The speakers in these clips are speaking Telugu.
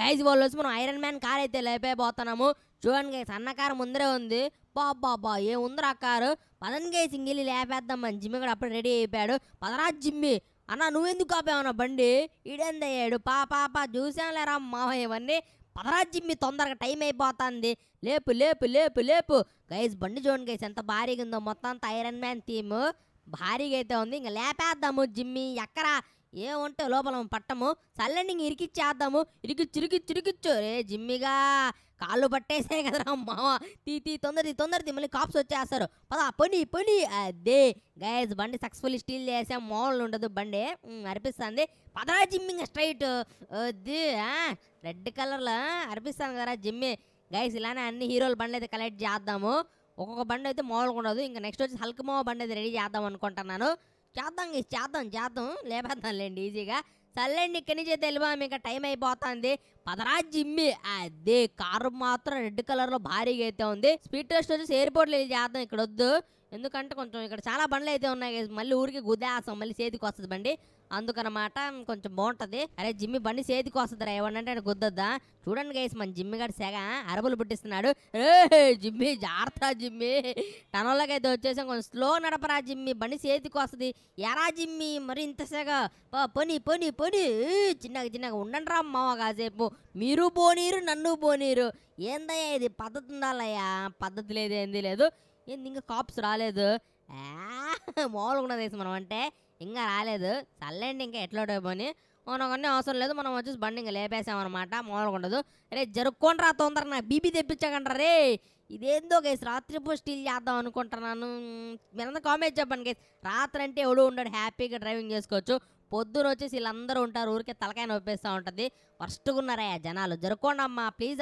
గైజ్ వాళ్ళు వచ్చి మనం ఐరన్ మ్యాన్ కార్ అయితే లేపోతున్నాము చూడండి గైస్ అన్న కారు ముందరే ఉంది బాబా ఆ కారు పదన్ గైస్ ఇంకెళ్ళి లేపేద్దాం మన జిమ్మి కూడా అప్పుడు రెడీ అయిపోయాడు పదరా జిమ్మి అన్న నువ్వెందుకు కాపావనా బండి ఇడేందయ్యాడు పా పాప చూసాంలేరా మావ ఇవన్నీ పదరా జిమ్మి తొందరగా టైం అయిపోతుంది లేపు లేపు లేపు లేపు గైజ్ బండి చూడండి గైస్ ఎంత భారీగా ఉందో మొత్తం అంతా ఐరన్ మ్యాన్ థీమ్ భారీగా అయితే ఉంది ఇంకా లేపేద్దాము జిమ్మి ఎక్కరా ఏముంటే లోపల పట్టము చల్లని ఇరికిచ్చేద్దాము ఇరికిచ్చు ఇరికిచ్చు ఇరికిచ్చు రే జిమ్మిగా కాళ్ళు పట్టేసే కదరా మామ తీ తీ తొందరది తొందరది మళ్ళీ కాప్స్ వచ్చేస్తారు పదా పని పని అదే గైజ్ బండి సక్సెస్ఫుల్ స్టీల్ చేసాం మామూలు ఉండదు బండి అనిపిస్తుంది పదరా జిమ్మింగ్ స్ట్రైట్ వద్ది రెడ్ కలర్లో అనిపిస్తాను కదరా జిమ్మి గైస్ ఇలానే అన్ని హీరోల బండ్లు అయితే కలెక్ట్ చేద్దాము ఒక్కొక్క బండి అయితే మామూలుగా ఉండదు ఇంకా నెక్స్ట్ వచ్చి హల్క్ మావ బండి అయితే రెడీ చేద్దాం అనుకుంటున్నాను చేద్దాం చేద్దాం చేద్దాం లేపేద్దాంలేండి ఈజీగా సర్లేండి ఇక్కడి నుంచి తెలివా ఇంకా టైం అయిపోతుంది పదరా జిమ్మి అదే కారు మాత్రం రెడ్ కలర్ లో భారీగా అయితే ఉంది స్పీడ్ టెస్ట్ వచ్చేసి ఎయిర్పోర్ట్లో చేద్దాం ఇక్కడ వద్దు ఎందుకంటే కొంచెం ఇక్కడ చాలా బండ్లు అయితే ఉన్నాయి మళ్ళీ ఊరికి గుదేసం మళ్ళీ చేతికి వస్తుంది బండి అందుకనమాట కొంచెం బాగుంటది అరే జిమ్మి బండి చేతికి వస్తుంది రా ఏమన్నంటే గుద్దొద్దా చూడండి గైస్ మన జిమ్మి గారు సెగ అరబులు పుట్టిస్తున్నాడు జిమ్మి జాగ్రత్త జిమ్మి టనోళ్ళకి అయితే వచ్చేసాం కొంచెం స్లో నడపరా జిమ్మి బండి చేతికి వస్తుంది ఎరా జిమ్మి మరి ఇంత సెగ పని పని పని చిన్నగా చిన్నగా ఉండండి రా మావ కాసేపు మీరు పోనీరు నన్ను పోనీరు ఏందయ్యా ఇది పద్ధతి ఉండాలయ్యా పద్ధతి లేదు ఏంది లేదు ఏంది ఇంకా కాప్స్ రాలేదు మామూలుగా ఉన్నది మనం అంటే ఇంకా రాలేదు చల్లండి ఇంకా ఎట్లా మనం మనకన్నీ అవసరం లేదు మనం వచ్చేసి బండి ఇంకా లేపేసామన్నమాట మామూలుగా ఉండదు రే జరుక్కోండి రా తొందర నా బీబీ తెప్పించకండి రే ఇదేందో గైస్ రాత్రిపూట స్టీల్ చేద్దాం అనుకుంటున్నాను మీరందరూ కామెంట్ చెప్పండి గైస్ రాత్రి అంటే ఎవడు ఉండడు హ్యాపీగా డ్రైవింగ్ చేసుకోవచ్చు పొద్దున వచ్చేసి వీళ్ళందరూ ఉంటారు ఊరికే తలకాయ నొప్పేస్తూ ఉంటుంది ఫస్ట్గా ఉన్నారా జనాలు ప్లీజ్ అమ్మా ప్లీజ్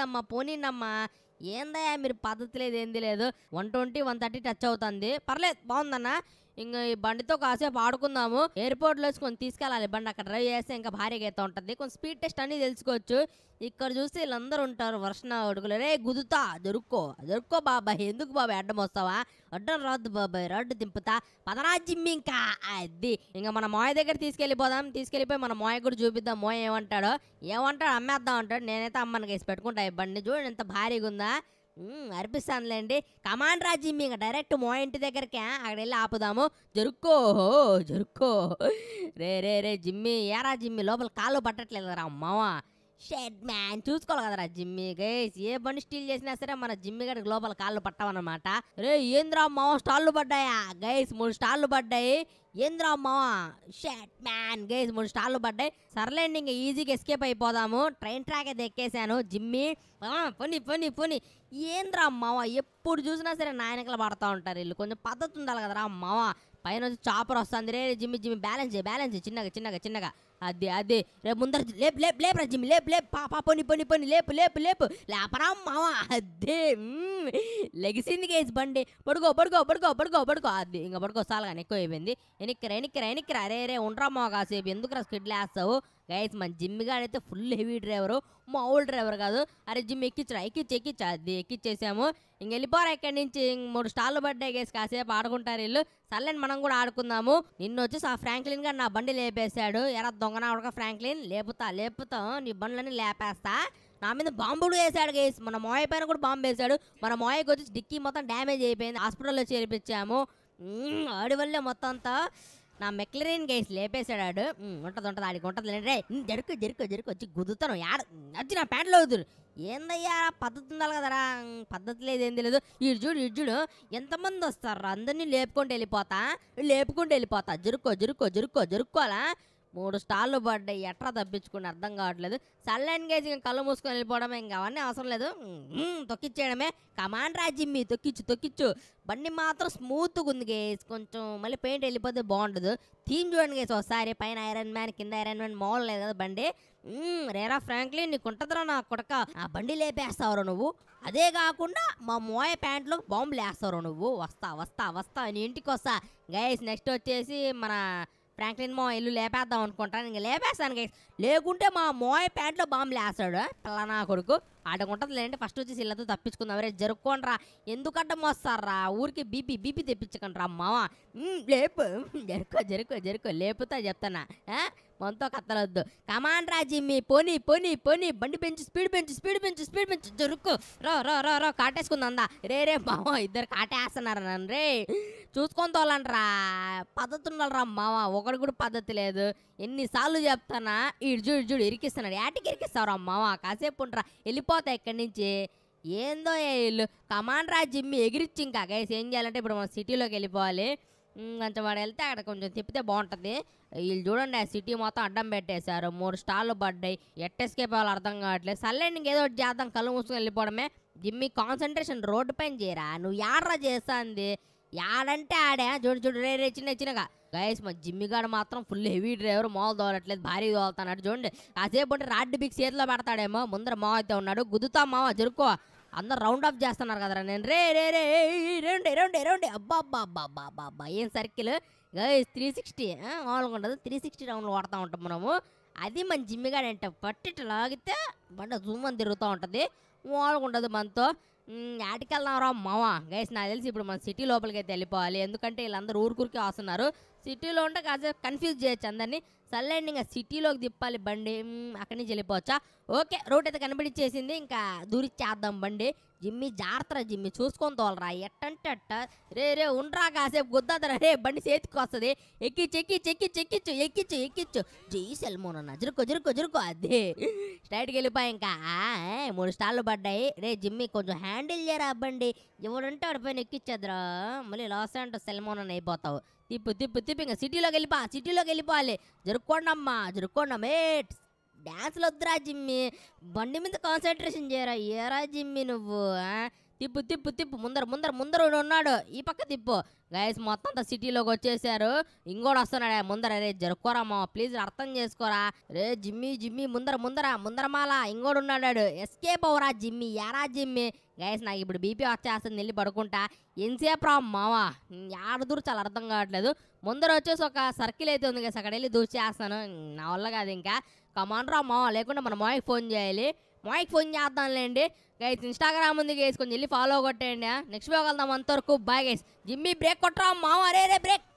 అమ్మా ఏందయ్యా మీరు పద్ధతి లేదు ఏంది లేదు one twenty one thirty touch అవుతుంది పర్లేదు బాగుందన్నా ఇంకా ఈ బండితో కాసేపు ఆడుకుందాము ఎయిర్పోర్ట్ లో కొంచెం తీసుకెళ్ళాలి బండి అక్కడ డ్రైవ్ చేస్తే ఇంకా భారీగా అయితే ఉంటుంది కొంచెం స్పీడ్ టెస్ట్ అన్ని తెలుసుకోవచ్చు ఇక్కడ చూసి వీళ్ళందరూ ఉంటారు వర్షణ అడుగులు రే గుదుతా దొరుక్కో దొరుక్కో బాబాయ్ ఎందుకు బాబాయ్ అడ్డం వస్తావా అడ్డం రాదు బాబాయ్ రాడ్డు దింపుతా పదరా ఇంకా అది ఇంకా మన మోయ దగ్గర తీసుకెళ్ళిపోదాం తీసుకెళ్ళిపోయి మన మోయ కూడా చూపిద్దాం మోయ ఏమంటాడో ఏమంటాడు అమ్మేద్దాం అంటాడు నేనైతే అమ్మని కేసి పెట్టుకుంటా ఈ బండి చూడండి ఎంత భారీగా ఉందా అర్పిస్తానులేండి కమాన్ రాజీ మీకు డైరెక్ట్ మా ఇంటి దగ్గరికి అక్కడ వెళ్ళి ఆపుదాము జరుక్కో జరుక్కో రే రే రే జిమ్మి ఏరా జిమ్మి లోపల కాళ్ళు పట్టట్లేదు రా అమ్మావా షెడ్ మ్యాన్ చూసుకోవాలి కదరా జిమ్మి గైస్ ఏ బండి స్టీల్ చేసినా సరే మన జిమ్మి గడికి లోపల కాళ్ళు పట్టామన్నమాట రే ఏంద్రా మావ స్టాళ్ళు పడ్డాయా గైస్ మూడు స్టాళ్ళు పడ్డాయి ఏంద్రా మావా షెడ్ మ్యాన్ గైస్ మూడు స్టార్లు పడ్డాయి సర్లేండి ఇంకా ఈజీగా ఎస్కేప్ అయిపోదాము ట్రైన్ ట్రాక్ అయితే ఎక్కేసాను జిమ్మి పని పని పని ఏంద్రా మావా ఎప్పుడు చూసినా సరే నాయనకలు పడతా ఉంటారు వీళ్ళు కొంచెం పద్ధతి ఉండాలి కదరా మావా పైన చాపర్ వస్తుంది రే జిమ్మి జిమ్మి బ్యాలెన్స్ బ్యాలెన్స్ చిన్నగా చిన్నగా చిన్నగా అదే అదే రేపు ముందర లేపు లేపు లేపు రజిమ్ లేపు లేపు పాపా పొని పని పని లేపు లేపు లేపు లేపరా మావా అదే లెగిసింది కేజ్ బండి పడుకో పడుకో పడుకో పడుకో పడుకో అది ఇంకా పడుకో సాలగా ఎక్కువ అయిపోయింది ఎనిక్కరా ఎనిక్కరా ఎనిక్కరా అరే రే ఉండరా మావ కాసేపు ఎందుకు స్కిడ్లు వేస్తావు గైస్ మన జిమ్ గాడు అయితే full heavy driver old driver కాదు అరే జిమ్ ఎక్కించరా ఎక్కిచ్చి ఎక్కిచ్చా అది ఎక్కిచ్చేసాము ఇంక వెళ్ళిపోరా ఇక్కడి నుంచి మూడు స్టార్లు పడ్డాయి గైస్ కాసేపు ఆడుకుంటారు వీళ్ళు సర్లేని మనం కూడా ఆడుకుందాము నిన్న వచ్చి ఆ ఫ్రాంక్లిన్ గారు నా బండి లేపేశాడు ఎరా దొంగనావుడుగా ఫ్రాంక్లిన్ లేపుతా లేపుతా నీ బండ్లని లేపేస్తా నా మీద బాంబులు వేసాడు గేస్ మన మోయ పైన కూడా బాంబు వేసాడు మన మోయకి వచ్చి డిక్కీ మొత్తం డ్యామేజ్ అయిపోయింది హాస్పిటల్లో చేర్పించాము ఆడి వల్లే మొత్తం అంతా నా మెక్లరీన్ గైస్ లేపేశాడు ఆడు ఉంటుంది ఉంటుంది ఆడికి ఉంటుంది రే జరుకు జరుకు జరుకు వచ్చి గుద్దుతాను యాడ వచ్చి నా ప్యాంట్లో అవుతురు ఏందయ్యా పద్ధతి ఉండాలి కదరా పద్ధతి లేదు ఏం తెలియదు ఇటు చూడు ఇటు చూడు ఎంతమంది వస్తారు అందరినీ లేపుకుంటూ వెళ్ళిపోతా లేపుకుంటూ వెళ్ళిపోతా జరుక్కో జరుక్కో జరుక్కో జరుక్కోవాలా మూడు స్టార్లు పడ్డాయి ఎట్రా తప్పించుకుని అర్థం కావట్లేదు సన్ ఎంగేజ్ ఇంకా కళ్ళు మూసుకొని వెళ్ళిపోవడం ఇంకా అవన్నీ అవసరం లేదు తొక్కిచ్చేయడమే కమాండ్ మీ తొక్కిచ్చు తొక్కిచ్చు బండి మాత్రం స్మూత్గా ఉంది గేస్ కొంచెం మళ్ళీ పెయింట్ వెళ్ళిపోతే బాగుండదు థీమ్ చూడండి గేస్ ఒకసారి పైన ఐరన్ మ్యాన్ కింద ఐరన్ మ్యాన్ మాల్ లేదు కదా బండి రేరా ఫ్రాంక్లీ నీకు ఉంటుందిరా నా కొడక ఆ బండి లేపేస్తావురా నువ్వు అదే కాకుండా మా మోయ ప్యాంట్లో బాంబులు వేస్తావురా నువ్వు వస్తా వస్తా వస్తా నీ ఇంటికి వస్తా గైస్ నెక్స్ట్ వచ్చేసి మన ఫ్రాంక్లిన్ మా ఇల్లు లేపేద్దాం అనుకుంటాను ఇంకా లేపేస్తాను లేకుంటే మా మోయ ప్యాంట్లో బాంబులు వేస్తాడు పిల్లనా కొడుకు ఆడకుంటుంది లేదంటే ఫస్ట్ వచ్చి ఇళ్ళతో తప్పించుకుందాం జరుక్కోండి రా ఎందుకంటే మోస్తారా ఊరికి బీపీ బీపీ రా మావ లేపు జరుకో జరుకో జరుకో లేపుతా చెప్తానా మనతో కత్తలొద్దు కమాన్ రాజీ మీ పోనీ పోనీ పోనీ బండి పెంచు స్పీడ్ పెంచు స్పీడ్ పెంచు స్పీడ్ పెంచు జరుక్కు రో రో రో రో కాటేసుకుందా రే రే మావ ఇద్దరు కాటేస్తున్నారు నన్ను రే చూసుకొని తోలంటరా పద్ధతి ఉండాలరా మావ ఒకడు కూడా పద్ధతి లేదు ఎన్నిసార్లు చెప్తానా ఇడు చూడు చూడు ఇరికిస్తున్నాడు ఏటికి ఇరికిస్తావురా మావ కాసేపు ఉండరా వెళ్ళిపో వెళ్ళిపోతాయి ఇక్కడి నుంచి ఏందో వీళ్ళు కమాండ్ జిమ్మి ఎగిరిచ్చి ఇంకా గైస్ ఏం చేయాలంటే ఇప్పుడు మనం సిటీలోకి వెళ్ళిపోవాలి కొంచెం వాడు వెళ్తే అక్కడ కొంచెం తిప్పితే బాగుంటుంది వీళ్ళు చూడండి ఆ సిటీ మొత్తం అడ్డం పెట్టేశారు మూడు స్టాళ్ళు పడ్డాయి ఎట్టేసుకే ఎస్కేప్ అవ్వాలి అర్థం కావట్లేదు సర్లేండి ఏదో ఒకటి చేద్దాం కళ్ళు మూసుకొని వెళ్ళిపోవడమే జిమ్మి కాన్సన్ట్రేషన్ రోడ్డు పైన చేయరా నువ్వు యాడ్రా చేస్తాంది యాడంటే ఆడే చూడు చూడు రే రే చిన్న చిన్నగా గైస్ మా జిమ్మిగాడు మాత్రం ఫుల్ హెవీ డ్రైవర్ మాల్ దోలట్లేదు భారీ దోలుతున్నాడు చూడండి కాసేపు రాడ్ బిగ్ చేతిలో పెడతాడేమో ముందర మావ అయితే ఉన్నాడు గుద్దుతా మావ జరుకో అందరు రౌండ్ ఆఫ్ చేస్తున్నారు కదరా నేను రే రే రే రెండు రెండు రెండు అబ్బా అబ్బా అబ్బా అబ్బా అబ్బా అబ్బా ఏం సర్కిల్ గైస్ త్రీ సిక్స్టీ మామూలుగా ఉండదు త్రీ సిక్స్టీ రౌండ్లు కొడతా ఉంటాం మనము అది మన జిమ్మిగాడు అంటే పట్టిట్టు లాగితే బండ జూమ్ అని తిరుగుతూ ఉంటుంది మామూలుగా ఉండదు మనతో వెళ్దాం రా మావా గైస్ నాకు తెలిసి ఇప్పుడు మన సిటీ లోపలికి అయితే వెళ్ళిపోవాలి ఎందుకంటే వీళ్ళందరూ ఊరికూరికి వస్తున్నారు సిటీలో ఉంటే కాసేపు కన్ఫ్యూజ్ చేయొచ్చు అందరినీ సల్లెండింగ్ ఇంకా సిటీలోకి తిప్పాలి బండి అక్కడి నుంచి వెళ్ళిపోవచ్చా ఓకే రోడ్ అయితే కనిపించేసింది ఇంకా దూరిచ్చేద్దాం బండి జిమ్మి జాగ్రత్త జిమ్మి చూసుకొని తోలరా ఎట్టంటే అట్ట రే రే ఉండరా కాసేపు గుద్దాదరా రే బండి చేతికి వస్తుంది ఎక్కిచ్చు ఎక్కిచ్చు ఎక్కిచ్చు ఎక్కిచ్చు ఎక్కిచ్చు ఎక్కిచ్చు జీ సెల్మోన్ అన్న జురుకో జురుకో జురుకో అదే స్ట్రైట్కి వెళ్ళిపోయి ఇంకా మూడు స్టాళ్ళు పడ్డాయి రే జిమ్మి కొంచెం హ్యాండిల్ చేయరా బండి ఎవడంటే వాడిపోయిన ఎక్కిచ్చేద్దరా మళ్ళీ లాస్ అంటే సెల్మోన్ అని అయిపోతావు తిప్పు తిప్పు తిప్పు ఇంకా సిటీలోకి వెళ్ళిపో సిటీలోకి వెళ్ళిపోవాలి జరుక్కోండమ్మా జరుక్కోండమ్మే డ్యాన్స్లు వద్దురా జిమ్మి బండి మీద కాన్సన్ట్రేషన్ చేయరా ఏరా జిమ్మి నువ్వు తిప్పు తిప్పు తిప్పు ముందర ముందర ముందర ఉన్నాడు ఈ పక్క తిప్పు గైస్ మొత్తం అంతా సిటీలోకి వచ్చేసారు ఇంకోటి వస్తున్నాడే ముందర రే జరుక్కోరా మా ప్లీజ్ అర్థం చేసుకోరా రే జిమ్మి జిమ్మి ముందర ముందర ముందరమాల ఇంకోడు ఉన్నాడాడు ఎస్కేప్ అవరా జిమ్మి యారా జిమ్మి గైస్ నాకు ఇప్పుడు బీపీ వచ్చేస్తుంది వెళ్ళి పడుకుంటా ఎన్సేప్ రా మావా ఆడదూరు చాలా అర్థం కావట్లేదు ముందర వచ్చేసి ఒక సర్కిల్ అయితే ఉంది గైస్ అక్కడ వెళ్ళి దూసేస్తాను నా వల్ల కాదు ఇంకా కమాన్ రా మావా లేకుండా మన మాయకి ఫోన్ చేయాలి మైక్ ఫోన్ చేస్తానులేండి గైస్ ఇన్స్టాగ్రామ్ ఉంది గైస్ కొంచెం వెళ్ళి ఫాలో కొట్టేయండి నెక్స్ట్ వీడియో అంతవరకు బాయ్ గైస్ జిమ్మి బ్రేక్ కొట్టరా మామ అరే రే బ్రేక్